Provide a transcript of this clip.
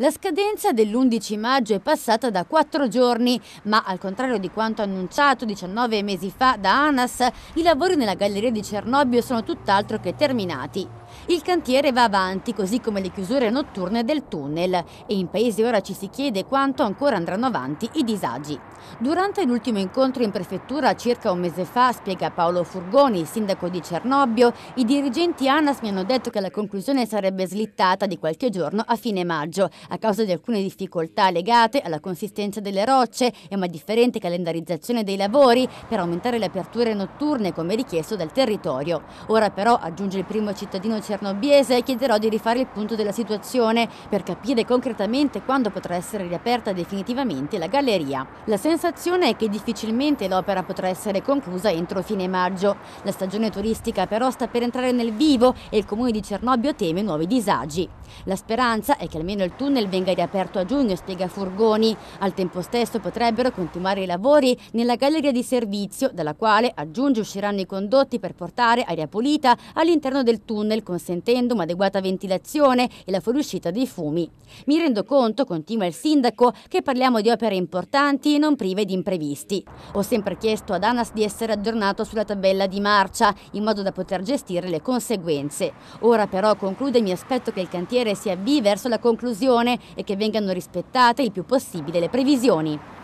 La scadenza dell'11 maggio è passata da quattro giorni, ma al contrario di quanto annunciato 19 mesi fa da ANAS, i lavori nella galleria di Cernobbio sono tutt'altro che terminati. Il cantiere va avanti, così come le chiusure notturne del tunnel e in paese ora ci si chiede quanto ancora andranno avanti i disagi. Durante l'ultimo incontro in prefettura circa un mese fa, spiega Paolo Furgoni, sindaco di Cernobbio, i dirigenti ANAS mi hanno detto che la conclusione sarebbe slittata di qualche giorno a fine maggio a causa di alcune difficoltà legate alla consistenza delle rocce e una differente calendarizzazione dei lavori per aumentare le aperture notturne come richiesto dal territorio. Ora però, aggiunge il primo cittadino cernobiese e chiederò di rifare il punto della situazione per capire concretamente quando potrà essere riaperta definitivamente la galleria. La sensazione è che difficilmente l'opera potrà essere conclusa entro fine maggio. La stagione turistica però sta per entrare nel vivo e il comune di Cernobbio teme nuovi disagi. La speranza è che almeno il tunnel venga riaperto a giugno, spiega Furgoni. Al tempo stesso potrebbero continuare i lavori nella galleria di servizio, dalla quale, aggiunge, usciranno i condotti per portare aria pulita all'interno del tunnel consentendo un'adeguata ventilazione e la fuoriuscita dei fumi. Mi rendo conto, continua il sindaco, che parliamo di opere importanti e non prive di imprevisti. Ho sempre chiesto ad ANAS di essere aggiornato sulla tabella di marcia, in modo da poter gestire le conseguenze. Ora però, conclude, mi aspetto che il cantiere si avvii verso la conclusione e che vengano rispettate il più possibile le previsioni.